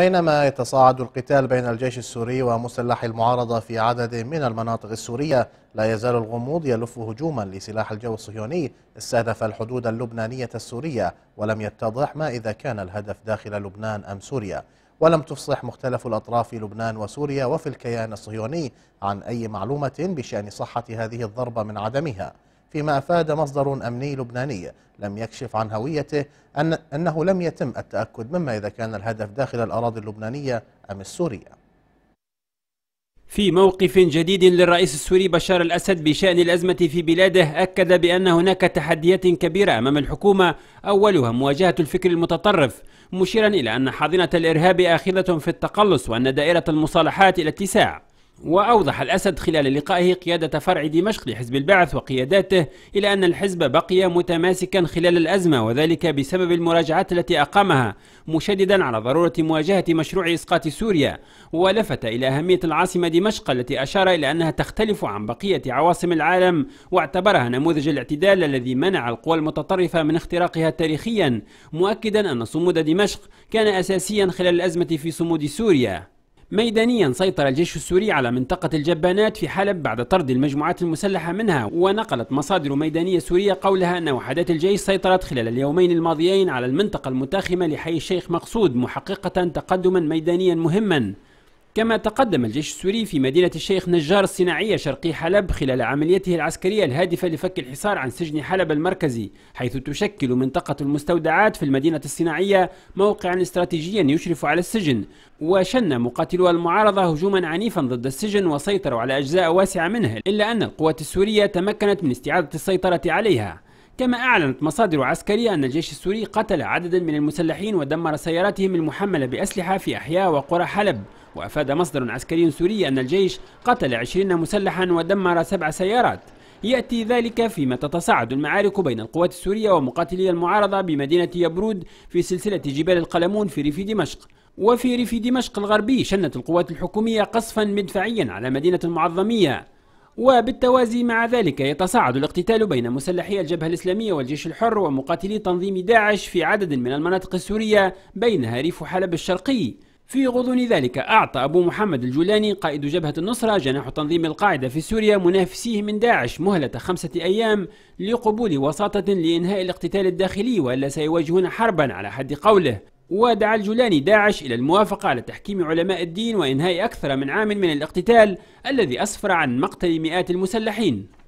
بينما يتصاعد القتال بين الجيش السوري ومسلحي المعارضة في عدد من المناطق السورية لا يزال الغموض يلف هجوما لسلاح الجو الصهيوني استهدف الحدود اللبنانية السورية ولم يتضح ما إذا كان الهدف داخل لبنان أم سوريا ولم تفصح مختلف الأطراف في لبنان وسوريا وفي الكيان الصهيوني عن أي معلومة بشأن صحة هذه الضربة من عدمها فيما أفاد مصدر أمني لبناني لم يكشف عن هويته أن أنه لم يتم التأكد مما إذا كان الهدف داخل الأراضي اللبنانية أم السورية في موقف جديد للرئيس السوري بشار الأسد بشأن الأزمة في بلاده أكد بأن هناك تحديات كبيرة أمام الحكومة أولها مواجهة الفكر المتطرف مشيرا إلى أن حاضنة الإرهاب آخذة في التقلص وأن دائرة المصالحات إلى اتساع وأوضح الأسد خلال لقائه قيادة فرع دمشق لحزب البعث وقياداته إلى أن الحزب بقي متماسكا خلال الأزمة وذلك بسبب المراجعات التي أقامها مشددا على ضرورة مواجهة مشروع إسقاط سوريا ولفت إلى أهمية العاصمة دمشق التي أشار إلى أنها تختلف عن بقية عواصم العالم واعتبرها نموذج الاعتدال الذي منع القوى المتطرفة من اختراقها تاريخيا مؤكدا أن صمود دمشق كان أساسيا خلال الأزمة في صمود سوريا ميدانيا سيطر الجيش السوري على منطقة الجبانات في حلب بعد طرد المجموعات المسلحة منها ونقلت مصادر ميدانية سورية قولها أن وحدات الجيش سيطرت خلال اليومين الماضيين على المنطقة المتاخمة لحي الشيخ مقصود محققة تقدما ميدانيا مهما كما تقدم الجيش السوري في مدينة الشيخ نجار الصناعية شرقي حلب خلال عمليته العسكرية الهادفة لفك الحصار عن سجن حلب المركزي حيث تشكل منطقة المستودعات في المدينة الصناعية موقعا استراتيجيا يشرف على السجن وشن مقاتلو المعارضة هجوما عنيفا ضد السجن وسيطروا على أجزاء واسعة منه إلا أن القوات السورية تمكنت من استعادة السيطرة عليها كما أعلنت مصادر عسكرية أن الجيش السوري قتل عددا من المسلحين ودمر سياراتهم المحملة بأسلحة في أحياء وقرى حلب وأفاد مصدر عسكري سوري أن الجيش قتل 20 مسلحا ودمر سبع سيارات يأتي ذلك فيما تتصاعد المعارك بين القوات السورية ومقاتلي المعارضة بمدينة يبرود في سلسلة جبال القلمون في ريف دمشق وفي ريف دمشق الغربي شنت القوات الحكومية قصفا مدفعيا على مدينة المعظمية وبالتوازي مع ذلك يتصاعد الاقتتال بين مسلحي الجبهة الإسلامية والجيش الحر ومقاتلي تنظيم داعش في عدد من المناطق السورية بينها ريف حلب الشرقي في غضون ذلك أعطى أبو محمد الجولاني قائد جبهة النصرة جناح تنظيم القاعدة في سوريا منافسيه من داعش مهلة خمسة أيام لقبول وساطة لإنهاء الاقتتال الداخلي وإلا سيواجهون حربا على حد قوله ودعا الجولاني داعش إلى الموافقة على تحكيم علماء الدين وإنهاء أكثر من عام من الاقتتال الذي أسفر عن مقتل مئات المسلحين